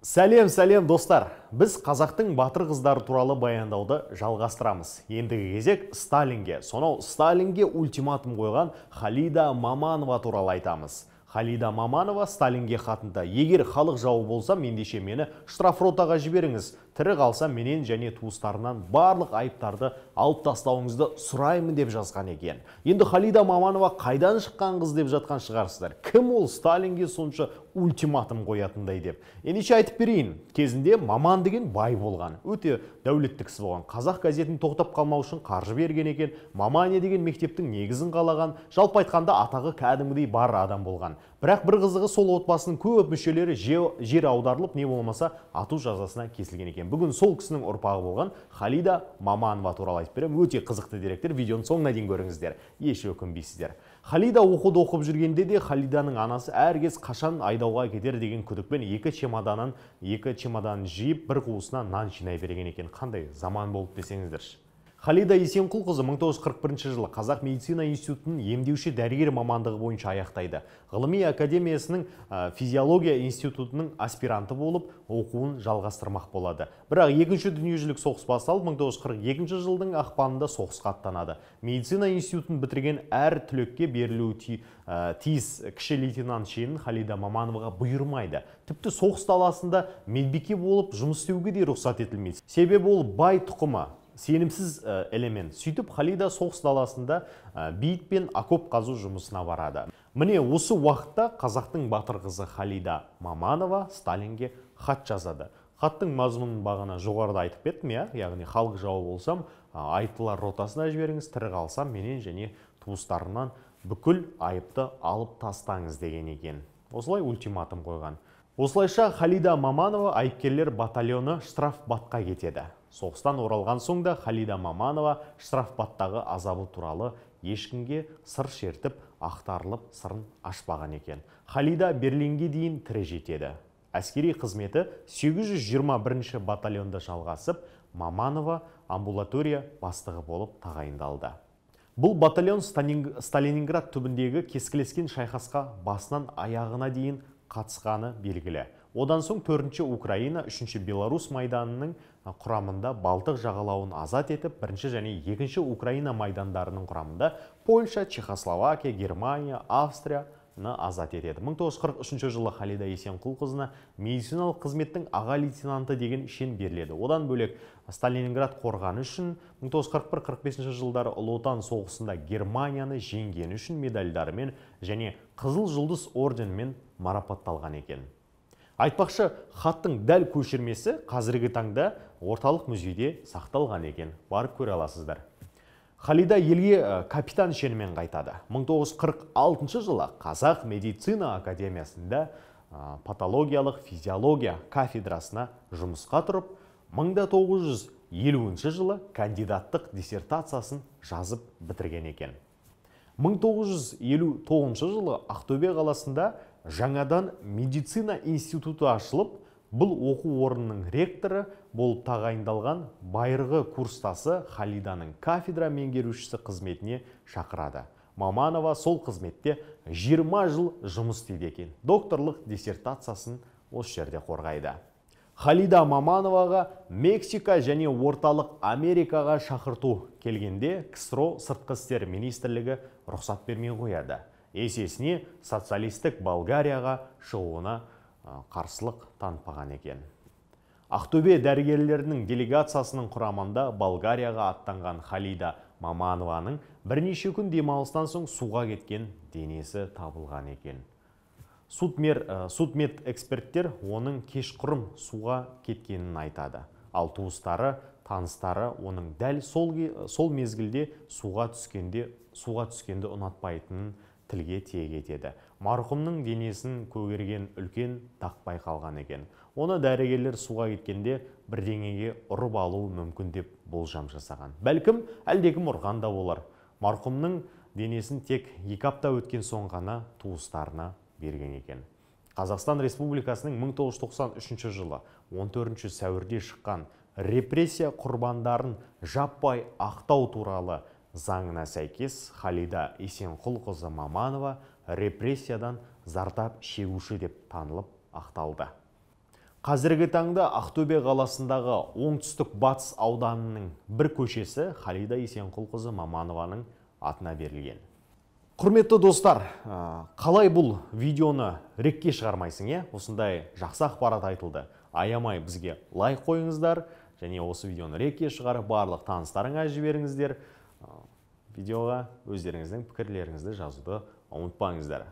сәлем сәлем достар біз қазақтың батыр қыздары туралы баяндауды жалғастырамыз ендігі кезек сталинге сонау сталинге ультиматум қойған халида маманова туралы айтамыз халида маманова сталинге хатында егер халық жауы болса ендеше мені штрафротаға жіберіңіз тірі қалса менен және туыстарынан барлық айыптарды алып тастауыңызды сұраймын деп жазған екен енді халида маманова қайдан шыққан қыз деп жатқан шығарсыздар кім ол сталинге сонша ультиматум қоятындай деп ендеше айтып берейін кезінде маман деген бай болған өте дәулетті кісі болған қазақ газетін тоқтап қалмау үшін қаржы берген екен мамане деген мектептің негізін қалаған жалпы айтқанда атағы кәдімгідей бар адам болған бірақ бір қызығы сол отбасының көп мүшелері жер аударылып не болмаса ату жазасына кесілген екен бүгін сол кісінің ұрпағы болған халида маманова туралы айтып беремін өте қызықты деректер видеоның соңына дейін көріңіздер еш өкінбейсіздер халида оқуды оқып жүргенде де халиданың анасы әркез қашан айдауға кетер деген күдікпен екі чемоданын екі чемоданын жиып бір қуысына нан жинай берген екен қандай заман болды десеңіздерші халида есенқұлқызы 1941 жылы қазақ медицина институтын емдеуші дәрігер мамандығы бойынша аяқтайды ғылыми академиясының физиология институтының аспиранты болып оқуын жалғастырмақ болады бірақ екінші дүниежүзілік соғыс басталып 1942 жылдың ақпанында соғысқа аттанады медицина институтын бітірген әр түлекке берілуі тиіс кіші лейтенант шенін халида мамановаға бұйырмайды тіпті соғыс даласында медбике болып жұмыс істеуге де рұқсат етілмейді себебі ол бай тұқымы сенімсіз элемент сөйтіп халида соғыс даласында бейіт пен окоп қазу жұмысына барады міне осы уақытта қазақтың батыр қызы халида маманова сталинге хат жазады хаттың мазмұнын бағана жоғарыда айтып кеттім иә яғни халық жауы болсам айтылар ротасына жіберіңіз тірі қалсам менен және туыстарымнан бүкіл айыпты алып тастаңыз деген екен осылай ультиматум қойған осылайша халида маманова айыпкерлер батальоны штрафбатқа кетеді соғыстан оралған соң да халида маманова штрафбаттағы азабы туралы ешкінге сыр шертіп ақтарылып сырын ашпаған екен халида берлинге дейін тірі жетеді әскери қызметі 821 ші батальонда жалғасып маманова амбулатория бастығы болып тағайындалды бұл батальон Сталининград түбіндегі кескілескен шайқасқа басынан аяғына дейін қатысқаны белгілі одан соң төртінші украина үшінші беларусь майданының құрамында балтық жағалауын азат етіп бірінші және екінші украина майдандарының құрамында польша чехословакия германия австрия азат етеді 1943 жылы халида есенқұлқызына медициналық қызметтің аға лейтенанты деген шен беріледі одан бөлек сталининград қорғаны үшін 1941-45 жылдары ұлы отан соғысында германияны жеңгені үшін медальдарымен және қызыл жұлдыз орденмен марапатталған екен айтпақшы хаттың дәл көшірмесі қазіргі таңда орталық музейде сақталған екен барып көре аласыздар халида елге э, капитан шенімен қайтады 1946 жылы қазақ медицина академиясында э, патологиялық физиология кафедрасына жұмысқа тұрып 1950 жылы кандидаттық диссертациясын жазып бітірген екен 1959 жылы ақтөбе қаласында жаңадан медицина институты ашылып бұл оқу орнының ректоры болып тағайындалған байырғы курстасы халиданың кафедра менгерушісі қызметіне шақырады маманова сол қызметте 20 жыл жұмыс істейді екен докторлық диссертациясын осы жерде қорғайды халида мамановаға мексика және орталық америкаға шақырту келгенде ксро сыртқы істер министрлігі рұқсат бермей қояды есесіне социалистік болгарияға шығуына Ә, қарсылық танытпаған екен ақтөбе дәрігерлерінің делегациясының құрамында болгарияға аттанған халида маманованың бірнеше күн демалыстан соң суға кеткен денесі табылған екен судмер ә, эксперттер оның кешқұрым суға кеткенін айтады ал туыстары таныстары оның дәл сол, сол мезгілде суға түскенде суға түскенді ұнатпайтынын тілге тиек етеді марқұмның денесін көгерген үлкен тақпай қалған екен оны дәрігерлер суға кеткенде бірдеңеге ұрып алуы мүмкін деп болжам жасаған бәлкім әлдекім ұрған да болар марқұмның денесін тек екі апта өткен соң ғана туыстарына берген екен қазақстан республикасының 1993 жылы 14 сәуірде шыққан репрессия құрбандарын жаппай ақтау туралы заңына сәйкес халида есенқұлқызы маманова репрессиядан зардап шегуші деп танылып ақталды қазіргі таңда ақтөбе қаласындағы оңтүстік батыс ауданының бір көшесі халида есенқұлқызы маманованың атына берілген құрметті достар қалай бұл видеоны рекке шығармайсың иә осындай жақсы ақпарат айтылды аямай бізге лайк қойыңыздар және осы видеоны рекке шығарып барлық таныстарыңа жіберіңіздер видеоға өздеріңіздің пікірлеріңізді жазуды ұмытпаңыздар